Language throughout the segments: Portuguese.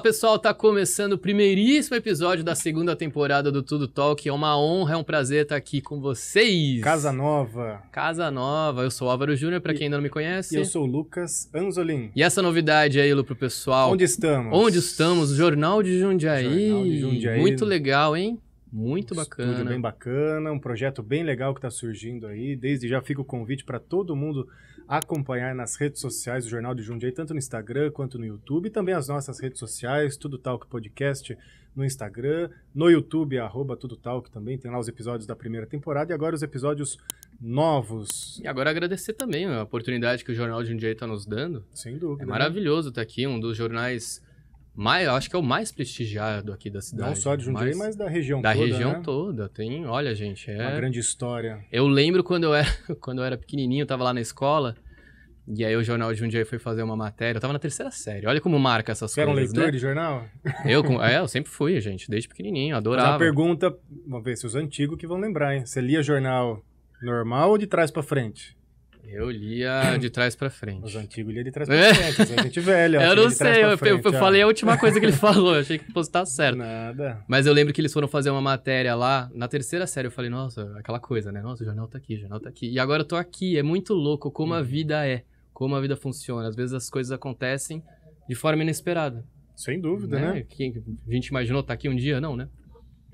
Fala pessoal, tá começando o primeiríssimo episódio da segunda temporada do Tudo Talk. É uma honra, é um prazer estar aqui com vocês. Casa Nova. Casa Nova. Eu sou o Álvaro Júnior, para quem ainda não me conhece. E eu sou o Lucas Anzolin. E essa novidade aí, Lu, pro pessoal. Onde estamos? Onde estamos? Jornal de Jundiaí. Jornal de Jundiaí. Muito legal, hein? Muito um bacana. Tudo bem bacana, um projeto bem legal que está surgindo aí. Desde já fica o convite para todo mundo acompanhar nas redes sociais o Jornal de Jundiaí, tanto no Instagram quanto no YouTube, e também as nossas redes sociais, Tudo Talk Podcast no Instagram, no YouTube, arroba Tudo Talk também, tem lá os episódios da primeira temporada e agora os episódios novos. E agora agradecer também a oportunidade que o Jornal de Jundiaí está nos dando. Sem dúvida. É né? maravilhoso estar né? tá aqui, um dos jornais mais, eu acho que é o mais prestigiado aqui da cidade. Não só de Jundiaí, mas, mas da região da toda. Da né? região né? toda. Tem, olha, gente, é uma grande história. Eu lembro quando eu era, quando eu era pequenininho, eu estava lá na escola, e aí o jornal de Jundiaí foi fazer uma matéria. Eu estava na terceira série. Olha como marca essas Você coisas. Você era um leitor né? de jornal? Eu, é, eu sempre fui, gente, desde pequenininho, adorava. Mas uma pergunta, vamos ver se os antigos que vão lembrar, hein? Você lia jornal normal ou de trás para frente? Eu lia de trás pra frente. Os antigos lia de trás pra frente, os gente velha. Eu não sei, eu, frente, eu, falei a última coisa que ele falou, achei que fosse estar tá certo. Nada. Mas eu lembro que eles foram fazer uma matéria lá, na terceira série eu falei, nossa, aquela coisa, né? Nossa, o jornal tá aqui, o jornal tá aqui. E agora eu tô aqui, é muito louco como a uhum. vida é, como a vida funciona. Às vezes as coisas acontecem de forma inesperada. Sem dúvida, né? né? Que, a gente imaginou estar tá aqui um dia, não, né?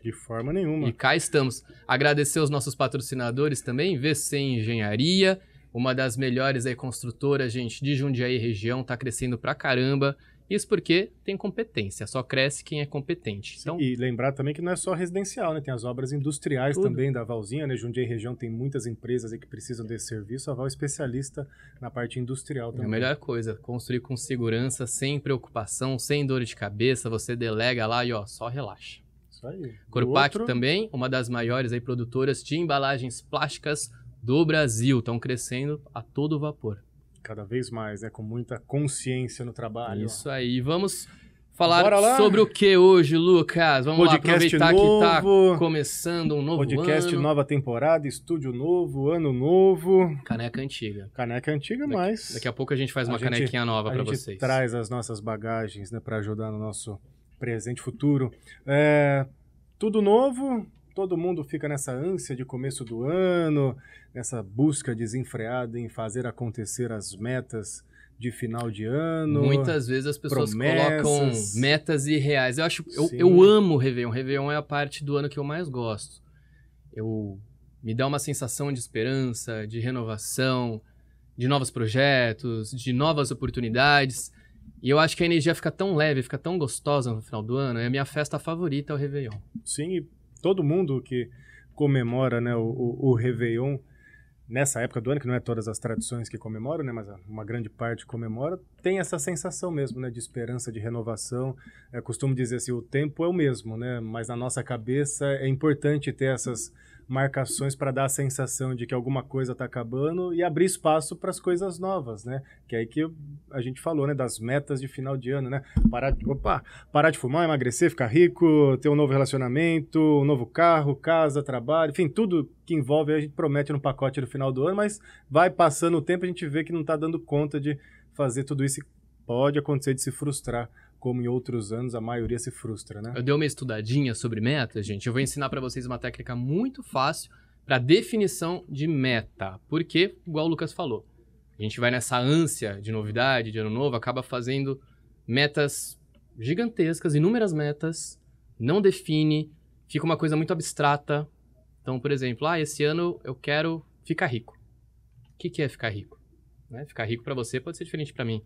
De forma nenhuma. E cá estamos. Agradecer os nossos patrocinadores também, VC Engenharia, uma das melhores aí, construtoras, gente, de Jundiaí região, está crescendo pra caramba. Isso porque tem competência, só cresce quem é competente. Então... Sim, e lembrar também que não é só residencial, né? Tem as obras industriais Tudo. também da Valzinha, né? Jundiaí região tem muitas empresas aí que precisam desse serviço, a Val é especialista na parte industrial também. É a melhor coisa, construir com segurança, sem preocupação, sem dor de cabeça, você delega lá e ó, só relaxa. Isso aí. Corpac outro... também, uma das maiores aí produtoras de embalagens plásticas do Brasil estão crescendo a todo vapor. Cada vez mais, né? Com muita consciência no trabalho. Isso aí. Vamos falar sobre o que hoje, Lucas? Vamos Podcast lá, aproveitar tá novo, que está começando um novo Podcast ano. nova temporada, estúdio novo, ano novo. Caneca antiga. Caneca antiga, mas... Daqui a pouco a gente faz uma canequinha nova para vocês. A gente traz as nossas bagagens, né? Para ajudar no nosso presente futuro. É, tudo novo, todo mundo fica nessa ânsia de começo do ano, nessa busca desenfreada em fazer acontecer as metas de final de ano. Muitas vezes as pessoas promessas. colocam metas irreais. Eu acho, eu, eu, amo Réveillon. Réveillon é a parte do ano que eu mais gosto. Eu me dá uma sensação de esperança, de renovação, de novos projetos, de novas oportunidades. E eu acho que a energia fica tão leve, fica tão gostosa no final do ano. É a minha festa favorita, é o Réveillon. Sim, todo mundo que comemora né, o, o, Réveillon nessa época do ano, que não é todas as tradições que comemoram, né, mas uma grande parte comemora, tem essa sensação mesmo, né, de esperança, de renovação. É, costumo dizer assim, o tempo é o mesmo, né, mas na nossa cabeça é importante ter essas marcações para dar a sensação de que alguma coisa está acabando e abrir espaço para as coisas novas, né? Que é aí que a gente falou, né? Das metas de final de ano, né? Parar de, opa, parar de fumar, emagrecer, ficar rico, ter um novo relacionamento, um novo carro, casa, trabalho, enfim, tudo que envolve a gente promete no pacote no final do ano, mas vai passando o tempo a gente vê que não está dando conta de fazer tudo isso e pode acontecer de se frustrar como em outros anos a maioria se frustra, né? Eu dei uma estudadinha sobre metas, gente. Eu vou ensinar para vocês uma técnica muito fácil para definição de meta. Porque, igual o Lucas falou, a gente vai nessa ânsia de novidade, de ano novo, acaba fazendo metas gigantescas, inúmeras metas, não define, fica uma coisa muito abstrata. Então, por exemplo, ah, esse ano eu quero ficar rico. O que, é ficar rico? Né? Ficar rico para você pode ser diferente para mim.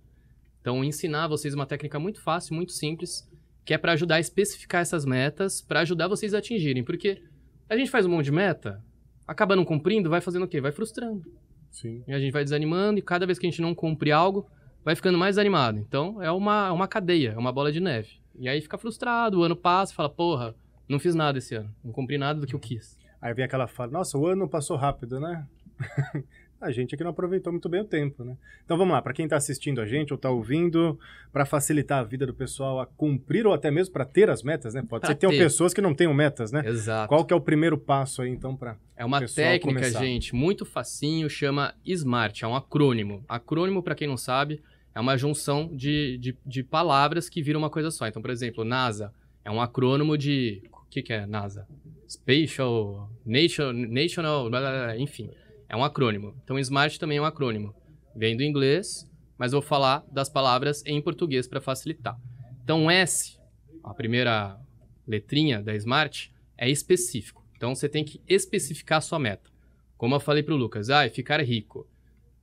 Então, ensinar vocês uma técnica muito fácil, muito simples, que é para ajudar a especificar essas metas, para ajudar vocês a atingirem. Porque a gente faz um monte de meta, acaba não cumprindo, vai fazendo o quê? Vai frustrando. Sim. E a gente vai desanimando, e cada vez que a gente não cumpre algo, vai ficando mais desanimado. Então, é uma, é uma cadeia, é uma bola de neve. E aí fica frustrado, o ano passa, fala, porra, não fiz nada esse ano, não cumpri nada do que eu quis. Aí vem aquela fala, nossa, o ano passou rápido, né? a gente aqui não aproveitou muito bem o tempo, né? Então vamos lá, para quem está assistindo a gente ou está ouvindo, para facilitar a vida do pessoal a cumprir ou até mesmo para ter as metas, né? Pode pra ser que tenham pessoas que não tenham metas, né? Exato. Qual que é o primeiro passo aí então para É uma técnica, começar? gente, muito facinho, chama SMART, é um acrônimo. Acrônimo para quem não sabe, é uma junção de, de, de palavras que viram uma coisa só. Então, por exemplo, NASA é um acrônimo de o que que é NASA? Spatial, Nation, National, blá, blá, blá, enfim. É um acrônimo. Então, SMART também é um acrônimo. Vem do inglês, mas vou falar das palavras em português para facilitar. Então, S, a primeira letrinha da SMART, é específico. Então, você tem que especificar a sua meta. Como eu falei para o Lucas, ah, é ficar rico.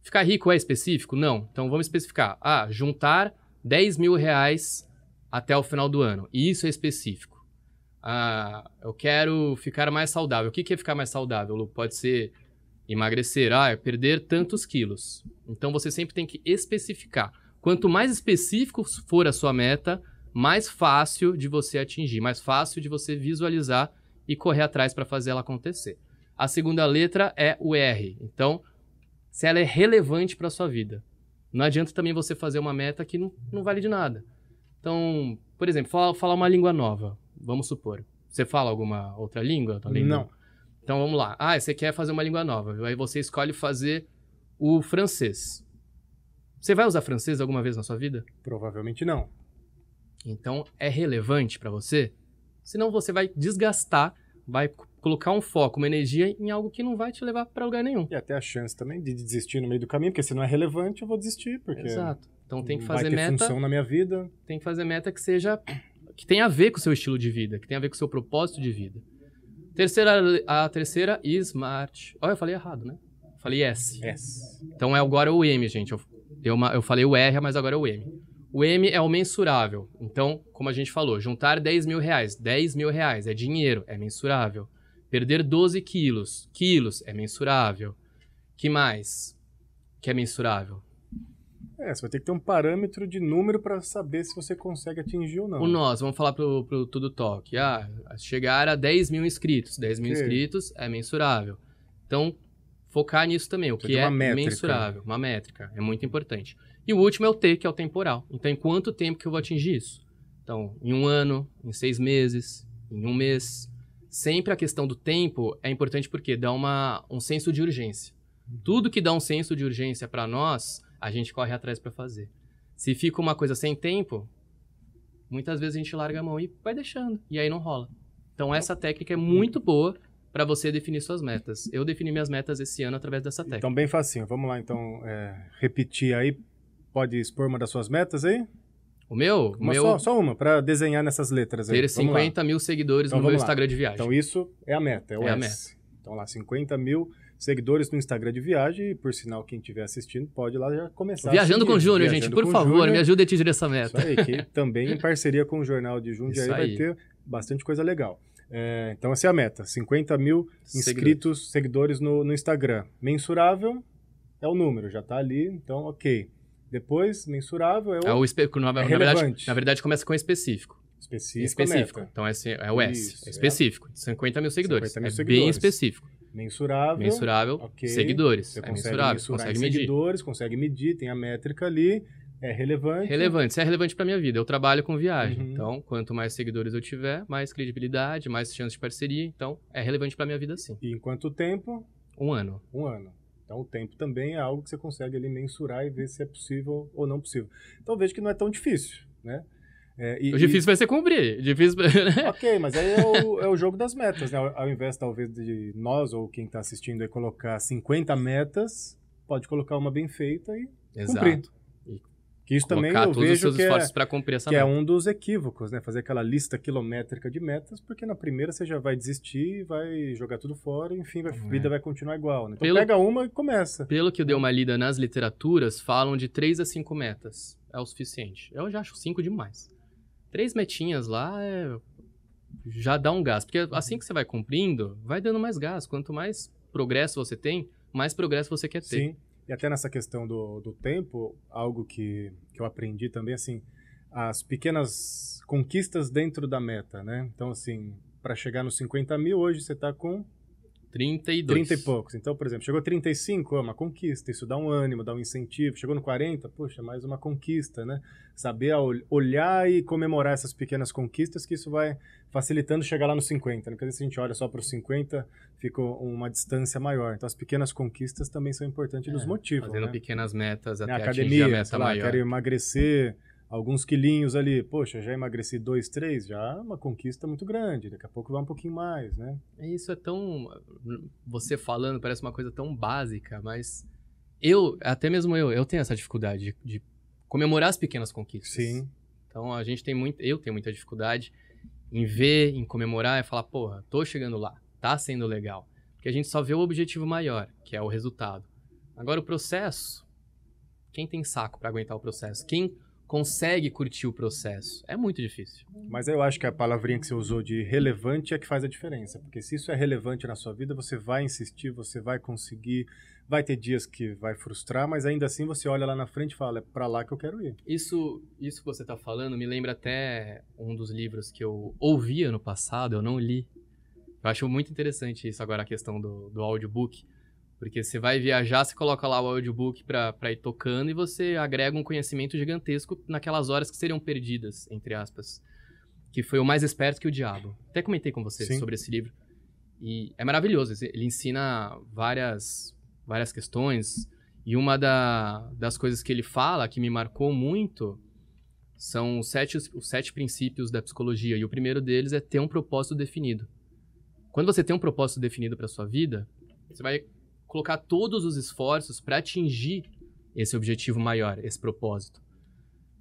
Ficar rico é específico? Não. Então, vamos especificar. Ah, juntar 10 mil reais até o final do ano. E isso é específico. Ah, eu quero ficar mais saudável. O que, que é ficar mais saudável? Pode ser Emagrecer, ah, é perder tantos quilos. Então você sempre tem que especificar. Quanto mais específico for a sua meta, mais fácil de você atingir, mais fácil de você visualizar e correr atrás para fazer ela acontecer. A segunda letra é o R. Então, se ela é relevante para a sua vida. Não adianta também você fazer uma meta que não, não vale de nada. Então, por exemplo, falar fala uma língua nova, vamos supor. Você fala alguma outra língua? Além não. Então vamos lá. Ah, você quer fazer uma língua nova. Aí você escolhe fazer o francês. Você vai usar francês alguma vez na sua vida? Provavelmente não. Então é relevante para você? Senão você vai desgastar, vai colocar um foco, uma energia em algo que não vai te levar para lugar nenhum. E até a chance também de desistir no meio do caminho, porque se não é relevante, eu vou desistir, porque Exato. Então tem que fazer vai ter meta. função na minha vida. Tem que fazer meta que seja que tenha a ver com o seu estilo de vida, que tenha a ver com o seu propósito de vida. Terceira, a terceira, smart. Olha, eu falei errado, né? Falei S. S. Então é agora o M, gente. Eu, eu, eu falei o R, mas agora é o M. O M é o mensurável. Então, como a gente falou, juntar 10 mil reais. 10 mil reais é dinheiro, é mensurável. Perder 12 quilos. Quilos é mensurável. que mais que é mensurável? É, você vai ter que ter um parâmetro de número para saber se você consegue atingir ou não. O nós, vamos falar pro, pro Tudo Talk. Ah, chegar a 10 mil inscritos. 10 mil inscritos é mensurável. Então, focar nisso também, o você que é mensurável, uma métrica. É muito importante. E o último é o T, que é o temporal. Então, em quanto tempo que eu vou atingir isso? Então, em um ano, em seis meses, em um mês. Sempre a questão do tempo é importante porque dá uma, um senso de urgência. Uhum. Tudo que dá um senso de urgência para nós a gente corre atrás para fazer. Se fica uma coisa sem tempo, muitas vezes a gente larga a mão e vai deixando, e aí não rola. Então essa técnica é muito boa para você definir suas metas. Eu defini minhas metas esse ano através dessa técnica. Então bem facinho, vamos lá então é, repetir aí. Pode expor uma das suas metas aí? O meu? Uma meu... Só, só uma, para desenhar nessas letras. Aí. Ter 50 mil seguidores então, no meu lá. Instagram de viagem. Então isso é a meta, é o é S. A meta. Então lá, 50 mil seguidores no Instagram de viagem. E, por sinal, quem estiver assistindo pode ir lá já começar. Viajando com o Júnior, gente, por favor, me ajuda a atingir essa meta. Isso aí, que também em parceria com o Jornal de aí vai ter bastante coisa legal. É, então, essa é a meta: 50 mil inscritos, seguidores no, no Instagram. Mensurável é o número, já está ali, então, ok. Depois, mensurável é o. É o espe... na, é na verdade, na verdade, começa com específico. Específico. específico. Então, é, é o S. Isso, é. específico. É. 50 mil seguidores. 50 mil é seguidores. bem específico. Mensurável. Mensurável. Okay. Seguidores. Você é consegue mensurável, consegue medir. Seguidores, consegue medir, tem a métrica ali. É relevante. Relevante. Isso é relevante para minha vida. Eu trabalho com viagem. Uhum. Então, quanto mais seguidores eu tiver, mais credibilidade, mais chance de parceria. Então, é relevante para minha vida sim. E em quanto tempo? Um ano. Um ano. Então, o tempo também é algo que você consegue ali mensurar e ver se é possível ou não possível. Então, vejo que não é tão difícil, né? É, e, o difícil e... vai ser cumprir. Difícil... ok, mas aí é o, é o, jogo das metas, né? Ao invés, talvez, de nós ou quem está assistindo aí colocar 50 metas, pode colocar uma bem feita e cumprir. Exato. Que isso também eu vejo que, é, que é, um dos equívocos, né? Fazer aquela lista quilométrica de metas, porque na primeira você já vai desistir, vai jogar tudo fora, enfim, a vida é. vai continuar igual. Né? Então pelo, pega uma e começa. Pelo que eu dei uma lida nas literaturas, falam de 3 a 5 metas. É o suficiente. Eu já acho 5 demais. Três metinhas lá é... já dá um gás. Porque assim uhum. que você vai cumprindo, vai dando mais gás. Quanto mais progresso você tem, mais progresso você quer ter. Sim. E até nessa questão do, do tempo, algo que, que eu aprendi também, assim, as pequenas conquistas dentro da meta, né? Então, assim, para chegar nos 50 mil, hoje você está com 32. 30 e poucos. Então, por exemplo, chegou 35, é uma conquista, isso dá um ânimo, dá um incentivo. Chegou no 40, poxa, mais uma conquista, né? Saber olhar e comemorar essas pequenas conquistas, que isso vai facilitando chegar lá no 50. Né? Porque se a gente olha só para os 50, fica uma distância maior. Então, as pequenas conquistas também são importantes é, nos motivos. Fazendo né? pequenas metas né? até a academia, atingir a meta lá, maior. Quero emagrecer alguns quilinhos ali, poxa, já emagreci dois, três, já é uma conquista muito grande, daqui a pouco vai um pouquinho mais, né? Isso é tão. Você falando parece uma coisa tão básica, mas eu, até mesmo eu, eu tenho essa dificuldade de, de comemorar as pequenas conquistas. Sim. Então a gente tem muito. Eu tenho muita dificuldade em ver, em comemorar e é falar, porra, tô chegando lá, tá sendo legal. Porque a gente só vê o objetivo maior, que é o resultado. Agora o processo. Quem tem saco para aguentar o processo? Quem consegue curtir o processo. É muito difícil. Mas eu acho que a palavrinha que você usou de relevante é que faz a diferença, porque se isso é relevante na sua vida, você vai insistir, você vai conseguir, vai ter dias que vai frustrar, mas ainda assim você olha lá na frente e fala, é para lá que eu quero ir. Isso, isso que você está falando me lembra até um dos livros que eu ouvi ano passado, eu não li. Eu acho muito interessante isso agora a questão do, do audiobook porque você vai viajar, você coloca lá o audiobook para ir tocando e você agrega um conhecimento gigantesco naquelas horas que seriam perdidas, entre aspas. Que foi o mais esperto que o diabo. Até comentei com você Sim. sobre esse livro. E é maravilhoso, ele ensina várias, várias questões. E uma da, das coisas que ele fala, que me marcou muito, são os sete, os sete princípios da psicologia. E o primeiro deles é ter um propósito definido. Quando você tem um propósito definido para sua vida, você vai colocar todos os esforços para atingir esse objetivo maior, esse propósito.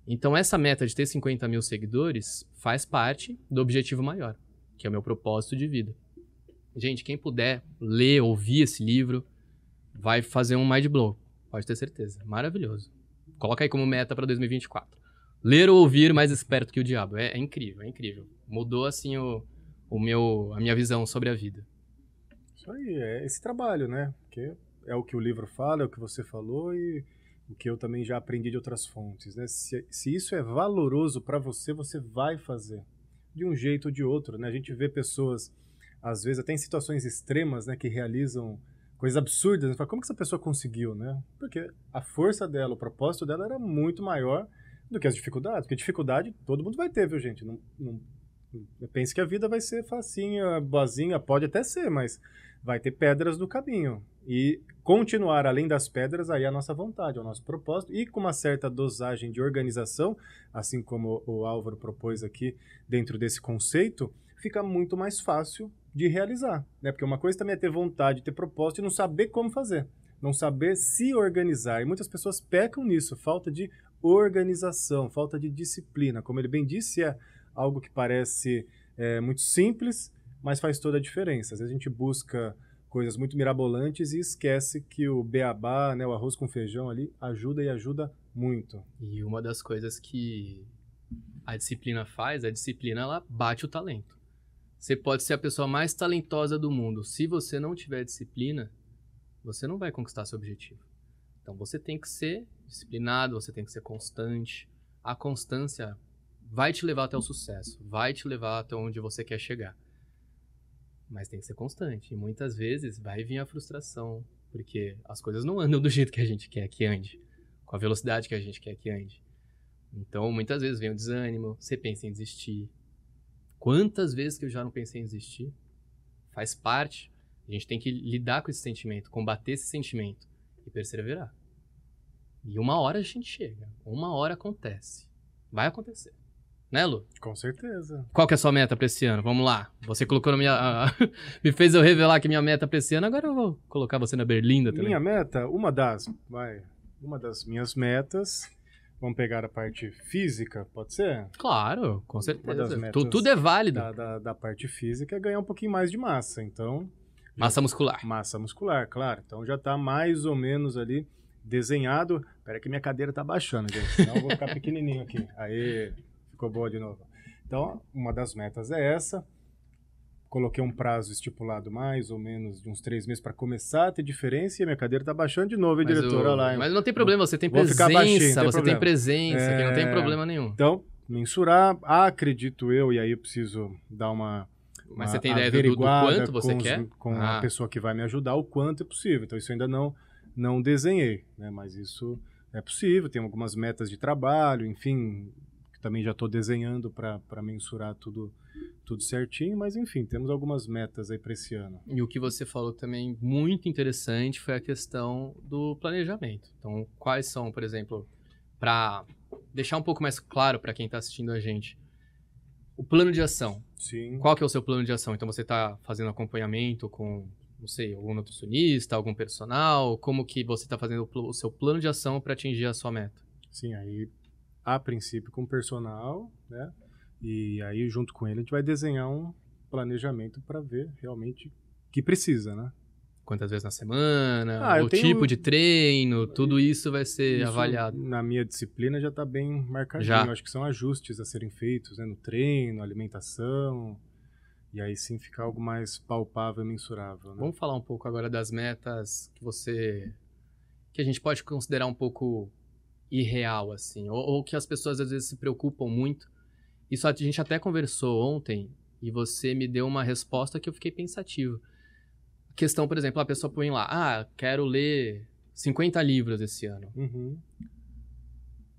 Então, essa meta de ter 50 mil seguidores faz parte do objetivo maior, que é o meu propósito de vida. Gente, quem puder ler, ouvir esse livro, vai fazer um mind blow. Pode ter certeza. Maravilhoso. Coloca aí como meta para 2024. Ler ou ouvir mais esperto que o diabo. É, é incrível, é incrível. Mudou, assim, o, o meu, a minha visão sobre a vida isso aí, é esse trabalho, né? Porque é o que o livro fala, é o que você falou e o que eu também já aprendi de outras fontes, né? Se, se isso é valoroso para você, você vai fazer de um jeito ou de outro, né? A gente vê pessoas às vezes até em situações extremas, né, que realizam coisas absurdas, né? Fala, como que essa pessoa conseguiu, né? Porque a força dela, o propósito dela era muito maior do que as dificuldades, porque dificuldade todo mundo vai ter, viu, gente? Não, não Pense que a vida vai ser facinha, boazinha, pode até ser, mas vai ter pedras no caminho. E continuar além das pedras, aí é a nossa vontade, é o nosso propósito, e com uma certa dosagem de organização, assim como o Álvaro propôs aqui dentro desse conceito, fica muito mais fácil de realizar. Né? Porque uma coisa também é ter vontade, ter propósito e não saber como fazer, não saber se organizar. E muitas pessoas pecam nisso, falta de organização, falta de disciplina. Como ele bem disse, é algo que parece é, muito simples, mas faz toda a diferença. Às vezes a gente busca coisas muito mirabolantes e esquece que o beabá, né, o arroz com feijão ali, ajuda e ajuda muito. E uma das coisas que a disciplina faz, a disciplina ela bate o talento. Você pode ser a pessoa mais talentosa do mundo, se você não tiver disciplina, você não vai conquistar seu objetivo. Então você tem que ser disciplinado, você tem que ser constante. A constância vai te levar até o sucesso, vai te levar até onde você quer chegar. Mas tem que ser constante. E muitas vezes vai vir a frustração, porque as coisas não andam do jeito que a gente quer que ande, com a velocidade que a gente quer que ande. Então, muitas vezes vem o desânimo, você pensa em desistir. Quantas vezes que eu já não pensei em desistir? Faz parte. A gente tem que lidar com esse sentimento, combater esse sentimento e perseverar. E uma hora a gente chega, uma hora acontece. Vai acontecer. Né, Lu? Com certeza. Qual que é a sua meta pra esse ano? Vamos lá. Você colocou na minha. me fez eu revelar que minha meta pra esse ano, agora eu vou colocar você na Berlinda também. Minha meta, uma das. Vai. Uma das minhas metas. Vamos pegar a parte física, pode ser? Claro, com certeza. Tudo, tudo é válido. Da, da, da parte física é ganhar um pouquinho mais de massa. Então, Massa muscular. Massa muscular, claro. Então já está mais ou menos ali desenhado. Espera que minha cadeira está baixando, gente. Senão eu vou ficar pequenininho aqui. Aí. Ficou boa de novo. Então, uma das metas é essa. Coloquei um prazo estipulado mais ou menos de uns três meses para começar a ter diferença e a minha cadeira está baixando de novo, hein, mas diretora? O... Lá, mas não tem problema, você tem Vou presença, baixinho, tem você problema. tem presença, é... não tem é. problema nenhum. Então, mensurar, acredito eu, e aí eu preciso dar uma, mas você tem ideia do, do, quanto você com os, quer? Com ah. a pessoa que vai me ajudar, o quanto é possível. Então, isso ainda não, não desenhei, né? Mas isso é possível, tem algumas metas de trabalho, enfim, também já estou desenhando para mensurar tudo, tudo certinho, mas enfim, temos algumas metas aí para esse ano. E o que você falou também muito interessante foi a questão do planejamento. Então, quais são, por exemplo, para deixar um pouco mais claro para quem está assistindo a gente, o plano de ação. Sim. Qual que é o seu plano de ação? Então, você está fazendo acompanhamento com não sei, algum nutricionista, algum personal? Como que você está fazendo o seu plano de ação para atingir a sua meta? Sim, aí a princípio com o personal, né? E aí junto com ele a gente vai desenhar um planejamento para ver realmente o que precisa, né? Quantas vezes na semana, ah, o tenho... tipo de treino, tudo isso vai ser isso, avaliado. Na minha disciplina já está bem marcadinho. Já. Acho que são ajustes a serem feitos né? no treino, alimentação, e aí sim ficar algo mais palpável e mensurável. Né? Vamos falar um pouco agora das metas que você. que a gente pode considerar um pouco irreal, assim, ou, ou, que as pessoas às vezes se preocupam muito. Isso a gente até conversou ontem e você me deu uma resposta que eu fiquei pensativo. A questão, por exemplo, a pessoa põe lá, ah, quero ler 50 livros esse ano. Uhum.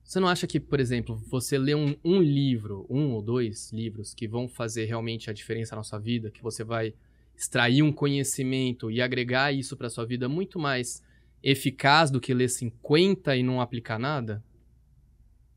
Você não acha que, por exemplo, você ler um, um livro, um ou dois livros que vão fazer realmente a diferença na sua vida, que você vai extrair um conhecimento e agregar isso para sua vida muito mais eficaz do que ler 50 e não aplicar nada?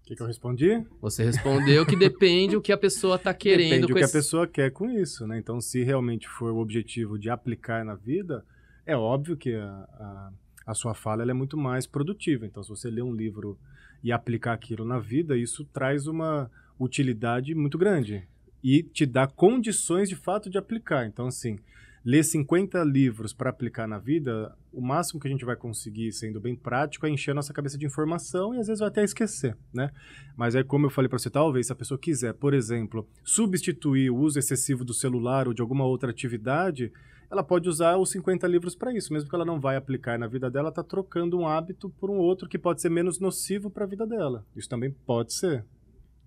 O que, que eu respondi? Você respondeu que depende o que a pessoa está querendo. Depende do que esse... a pessoa quer com isso, né? Então, se realmente for o objetivo de aplicar na vida, é óbvio que a, a, a sua fala é muito mais produtiva. Então, se você ler um livro e aplicar aquilo na vida, isso traz uma utilidade muito grande e te dá condições de fato de aplicar. Então, assim, ler 50 livros para aplicar na vida, o máximo que a gente vai conseguir, sendo bem prático, é encher a nossa cabeça de informação e às vezes vai até esquecer, né? Mas aí, como eu falei para você, talvez se a pessoa quiser, por exemplo, substituir o uso excessivo do celular ou de alguma outra atividade, ela pode usar os 50 livros para isso, mesmo que ela não vai aplicar na vida dela, está trocando um hábito por um outro que pode ser menos nocivo para a vida dela. Isso também pode ser.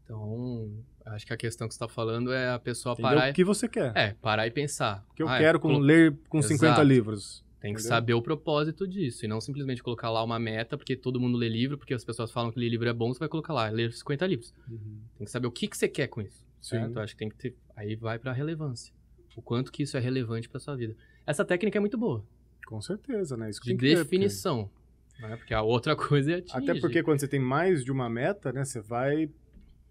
Então, Acho que a questão que você está falando é a pessoa Entendeu parar. O que você quer. É, parar e pensar. O que eu ah, é, quero é, com, colo... ler com Exato. 50 livros. Tem Entendeu? que saber o propósito disso e não simplesmente colocar lá uma meta, porque todo mundo lê livro, porque as pessoas falam que ler livro é bom, você vai colocar lá, ler 50 livros. Uhum. Tem que saber o que, que você quer com isso. Sim. Certo? Acho que tem que ter. Aí vai para a relevância. O quanto que isso é relevante para sua vida. Essa técnica é muito boa. Com certeza, né? Isso de definição. Ter, porque... Né? porque a outra coisa é atingir. Até porque quando você tem mais de uma meta, né? Você vai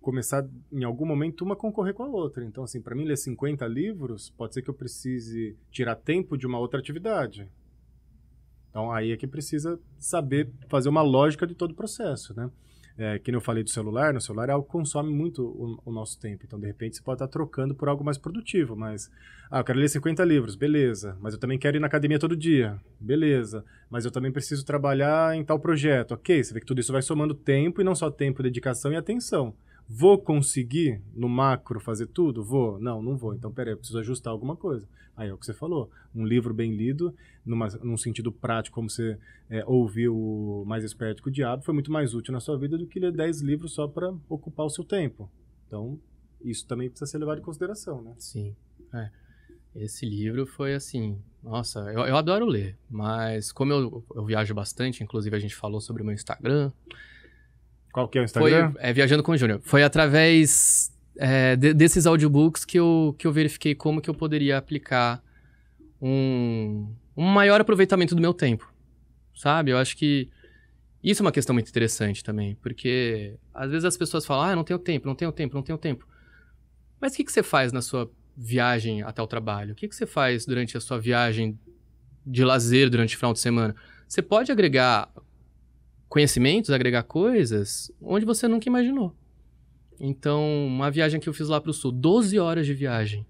começar em algum momento uma a concorrer com a outra. Então, assim, para mim ler 50 livros, pode ser que eu precise tirar tempo de uma outra atividade. Então, aí é que precisa saber fazer uma lógica de todo o processo, né? É, que nem eu falei do celular, no né? celular é algo que consome muito o, o, nosso tempo. Então, de repente, você pode estar trocando por algo mais produtivo, mas... Ah, eu quero ler 50 livros, beleza. Mas eu também quero ir na academia todo dia, beleza. Mas eu também preciso trabalhar em tal projeto, ok. Você vê que tudo isso vai somando tempo, e não só tempo, dedicação e atenção. Vou conseguir, no macro, fazer tudo? Vou? Não, não vou. Então, peraí, eu preciso ajustar alguma coisa. Aí é o que você falou. Um livro bem lido, numa, num sentido prático, como você é, ouviu o Mais Esperto que o Diabo, foi muito mais útil na sua vida do que ler 10 livros só para ocupar o seu tempo. Então, isso também precisa ser levado em consideração, né? Sim. É. Esse livro foi assim. Nossa, eu, eu adoro ler, mas como eu, eu viajo bastante, inclusive a gente falou sobre o meu Instagram qual que é o Instagram? Foi, é, Viajando com o Júnior. Foi através é, de, desses audiobooks que eu, que eu verifiquei como que eu poderia aplicar um, um maior aproveitamento do meu tempo, sabe? Eu acho que isso é uma questão muito interessante também, porque às vezes as pessoas falam, ah, não tenho tempo, não tenho tempo, não tenho tempo. Mas o que, que você faz na sua viagem até o trabalho? O que, que você faz durante a sua viagem de lazer durante o final de semana? Você pode agregar conhecimentos, agregar coisas onde você nunca imaginou. Então, uma viagem que eu fiz lá para o sul, 12 horas de viagem.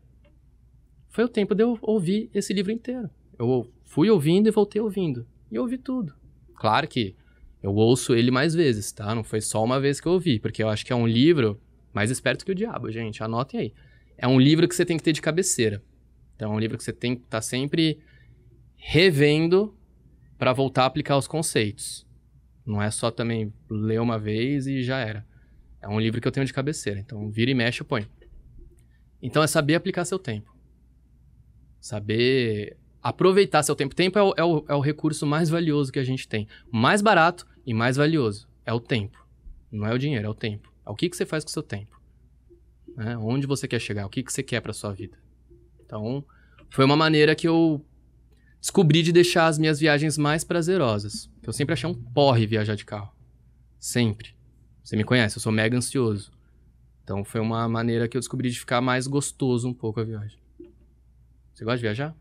Foi o tempo de eu ouvir esse livro inteiro. Eu fui ouvindo e voltei ouvindo. E ouvi tudo. Claro que eu ouço ele mais vezes, tá? Não foi só uma vez que eu ouvi, porque eu acho que é um livro mais esperto que o diabo, gente. Anotem aí. É um livro que você tem que ter de cabeceira. Então, é um livro que você tem que estar tá sempre revendo para voltar a aplicar os conceitos. Não é só também ler uma vez e já era. É um livro que eu tenho de cabeceira, então vira e mexe eu ponho. Então é saber aplicar seu tempo. Saber aproveitar seu tempo. Tempo é o, é o, é o recurso mais valioso que a gente tem. Mais barato e mais valioso é o tempo. Não é o dinheiro, é o tempo. É o que, que você faz com o seu tempo. Né? Onde você quer chegar, o que, que você quer para sua vida. Então, foi uma maneira que eu descobri de deixar as minhas viagens mais prazerosas que eu sempre achei um porre viajar de carro. Sempre. Você me conhece, eu sou mega ansioso. Então foi uma maneira que eu descobri de ficar mais gostoso um pouco a viagem. Você gosta de viajar?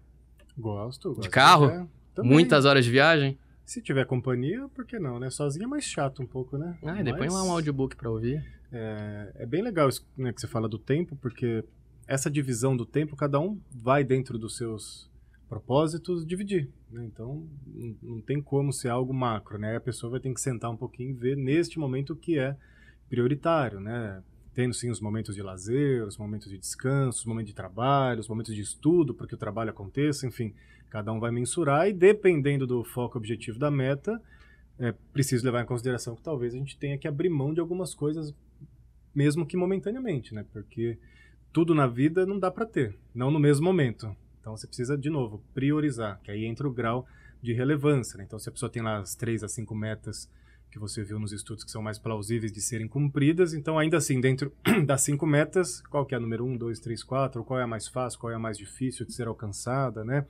Gosto, gosto. De carro? É, Muitas horas de viagem? Se tiver companhia, por que não, né? Sozinho é mais chato um pouco, né? Ah, Mas... depois lá um audiobook pra ouvir. É, é bem legal isso né, que você fala do tempo, porque essa divisão do tempo, cada um vai dentro dos seus propósitos, dividir. Né? Então, não tem como ser algo macro, né? A pessoa vai ter que sentar um pouquinho e ver neste momento o que é prioritário, né? Tendo sim os momentos de lazer, os momentos de descanso, os momentos de trabalho, os momentos de estudo para que o trabalho aconteça, enfim, cada um vai mensurar e dependendo do foco objetivo da meta, é preciso levar em consideração que talvez a gente tenha que abrir mão de algumas coisas, mesmo que momentaneamente, né? Porque tudo na vida não dá para ter, não no mesmo momento. Então você precisa, de novo, priorizar, que aí entra o grau de relevância. Né? Então, se a pessoa tem lá as três a cinco metas que você viu nos estudos que são mais plausíveis de serem cumpridas, então, ainda assim, dentro das cinco metas, qual que é a número um, dois, três, quatro, qual é a mais fácil, qual é a mais difícil de ser alcançada, né?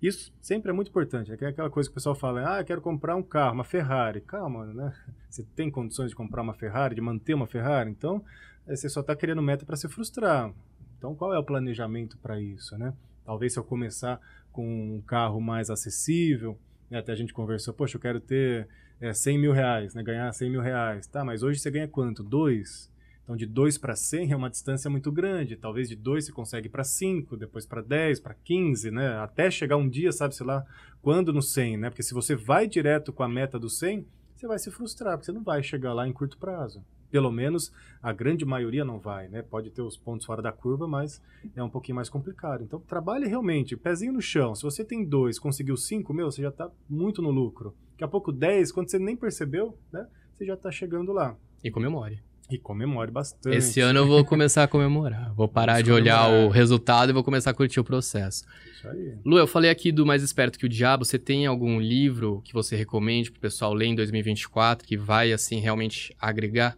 Isso sempre é muito importante, é, é aquela coisa que o pessoal fala, ah, quero comprar um carro, uma Ferrari. Calma, né? Você tem condições de comprar uma Ferrari, de manter uma Ferrari? Então, eh, você só está querendo meta para se frustrar. Então, qual é o planejamento para isso, né? Talvez se eu começar com um carro mais acessível, né? até a gente conversou, poxa, eu quero ter é, 100 mil reais, né? ganhar 100 mil reais. Tá, mas hoje você ganha quanto? Dois? Então, de 2 para 100 é uma distância muito grande. Talvez de 2 você consegue para 5, depois para 10, para 15, né? Até chegar um dia, sabe-se lá, quando no 100, né? Porque se você vai direto com a meta do 100, você vai se frustrar, porque você não vai chegar lá em curto prazo pelo menos a grande maioria não vai, né? Pode ter os pontos fora da curva, mas é um pouquinho mais complicado. Então trabalhe realmente, pezinho no chão. Se você tem dois, conseguiu cinco, meu, você já está muito no lucro. Daqui a pouco dez, quando você nem percebeu, né? Você já está chegando lá. E comemore. E comemore bastante. Esse ano eu vou começar a comemorar. Vou parar Vamos de olhar comemorar. É. o resultado e vou começar a curtir o processo. Isso aí. Lu, eu falei aqui do Mais Esperto que o Diabo. Você tem algum livro que você recomende o pessoal ler em 2024 que vai, assim, realmente agregar?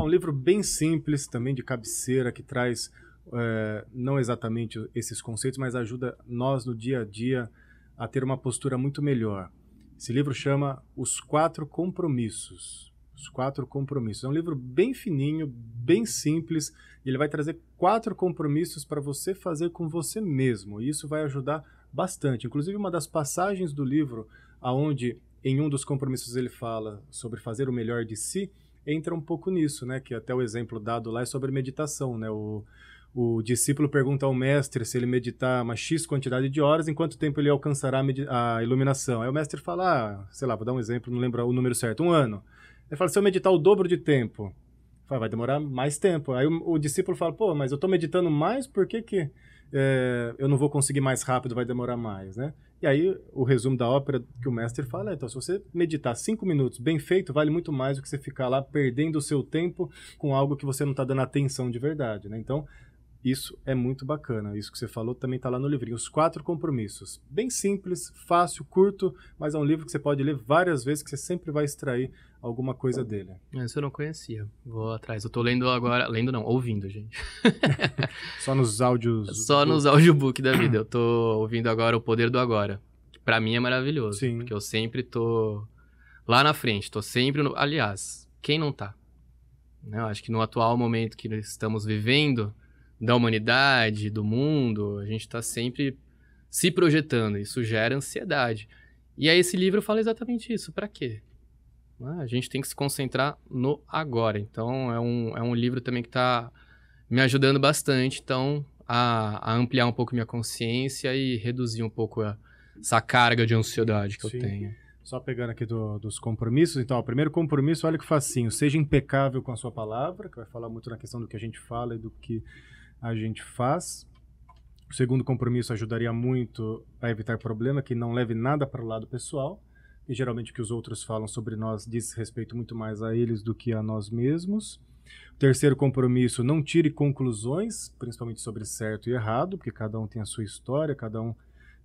Ah, um livro bem simples, também de cabeceira, que traz é, não exatamente esses conceitos, mas ajuda nós no dia a dia a ter uma postura muito melhor. Esse livro chama Os Quatro Compromissos. Os Quatro Compromissos. É um livro bem fininho, bem simples, e ele vai trazer quatro compromissos para você fazer com você mesmo. E isso vai ajudar bastante. Inclusive, uma das passagens do livro, aonde em um dos compromissos ele fala sobre fazer o melhor de si, entra um pouco nisso, né? Que até o exemplo dado lá é sobre meditação, né? O, o discípulo pergunta ao mestre se ele meditar uma X quantidade de horas, em quanto tempo ele alcançará a, iluminação. Aí o mestre fala, ah, sei lá, vou dar um exemplo, não lembro o número certo, um ano. Ele fala, se eu meditar o dobro de tempo, fala, vai demorar mais tempo. Aí o, o discípulo fala, pô, mas eu estou meditando mais, por que que é, eu não vou conseguir mais rápido, vai demorar mais, né? E aí, o resumo da ópera que o mestre fala é, então, se você meditar cinco minutos bem feito, vale muito mais do que você ficar lá perdendo o seu tempo com algo que você não está dando atenção de verdade, né? Então, isso é muito bacana. Isso que você falou também está lá no livrinho. Os quatro compromissos. Bem simples, fácil, curto, mas é um livro que você pode ler várias vezes, que você sempre vai extrair alguma coisa dele. É, isso eu não conhecia. Vou atrás. Eu estou lendo agora. Lendo não, ouvindo, gente. Só nos áudios. Só nos audiobook da vida. Eu estou ouvindo agora O Poder do Agora. Que pra mim é maravilhoso. Sim. Porque eu sempre tô lá na frente. estou sempre. No... Aliás, quem não está? Né, eu acho que no atual momento que estamos vivendo da humanidade, do mundo, a gente está sempre se projetando, isso gera ansiedade. E aí esse livro fala exatamente isso, para quê? Ah, a gente tem que se concentrar no agora. Então, é um, é um livro também que está me ajudando bastante então a, a, ampliar um pouco minha consciência e reduzir um pouco a, essa carga de ansiedade que Sim. eu tenho. Só pegando aqui do, dos compromissos, então, o primeiro compromisso, olha que facinho, seja impecável com a sua palavra, que vai falar muito na questão do que a gente fala e do que a gente faz. O segundo compromisso ajudaria muito a evitar problema que não leve nada para o lado pessoal. E geralmente o que os outros falam sobre nós diz respeito muito mais a eles do que a nós mesmos. O terceiro compromisso, não tire conclusões, principalmente sobre certo e errado, porque cada um tem a sua história, cada um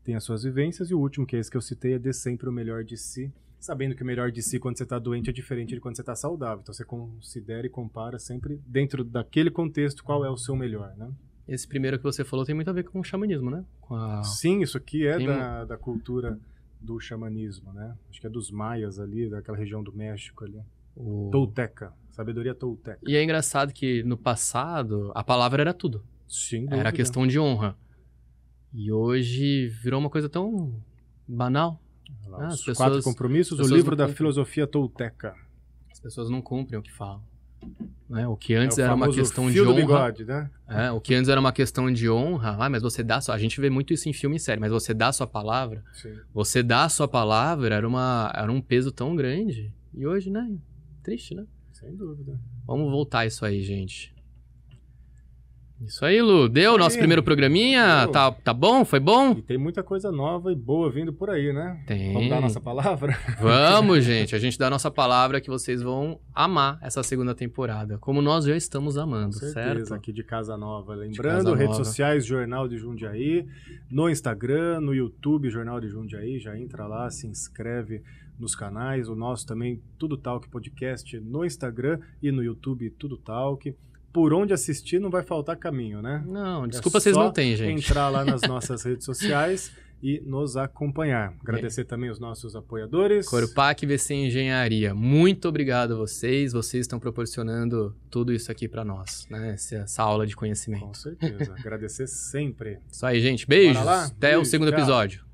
tem as suas vivências. E o último, que é esse que eu citei, é dê sempre o melhor de si sabendo que o melhor de si quando você está doente é diferente de quando você está saudável. Então você considera e compara sempre dentro daquele contexto qual é o seu melhor, né? Esse primeiro que você falou tem muito a ver com o xamanismo, né? A... Sim, isso aqui é tem... da, da cultura do xamanismo, né? Acho que é dos maias ali, daquela região do México ali. O... Tolteca, sabedoria tolteca. E é engraçado que no passado a palavra era tudo. Sim. Era questão de honra. E hoje virou uma coisa tão banal, Lá, ah, os pessoas, quatro compromissos, o livro da filosofia tolteca. As pessoas não cumprem o que falam. Né? O que antes é o era uma questão de honra. Bigode, né? é, o que antes era uma questão de honra, ah, mas você dá sua. A gente vê muito isso em filme e série, mas você dá sua palavra. Sim. Você dá sua palavra era, uma, era um peso tão grande. E hoje, né? Triste, né? Sem dúvida. Vamos voltar isso aí, gente. Isso aí, Lu. Deu o nosso primeiro programinha? Tá, tá bom? Foi bom? E tem muita coisa nova e boa vindo por aí, né? Tem. Vamos dar a nossa palavra? Vamos, gente. A gente dá a nossa palavra que vocês vão amar essa segunda temporada, como nós já estamos amando, Com certeza, certo? aqui de Casa Nova. Lembrando, casa redes nova. sociais, Jornal de Jundiaí, no Instagram, no YouTube, Jornal de Jundiaí. Já entra lá, se inscreve nos canais. O nosso também, Tudo Talk Podcast, no Instagram e no YouTube, Tudo Talk por onde assistir não vai faltar caminho, né? Não, é desculpa, é vocês não têm, gente. Entrar lá nas nossas redes sociais e nos acompanhar. É. Agradecer é. também os nossos apoiadores. Corupac VC Engenharia, muito obrigado a vocês. Vocês estão proporcionando tudo isso aqui para nós, né? Essa, essa, aula de conhecimento. Com certeza. Agradecer sempre. Isso aí, gente. Beijos. Até Beijo, o segundo tchau. episódio.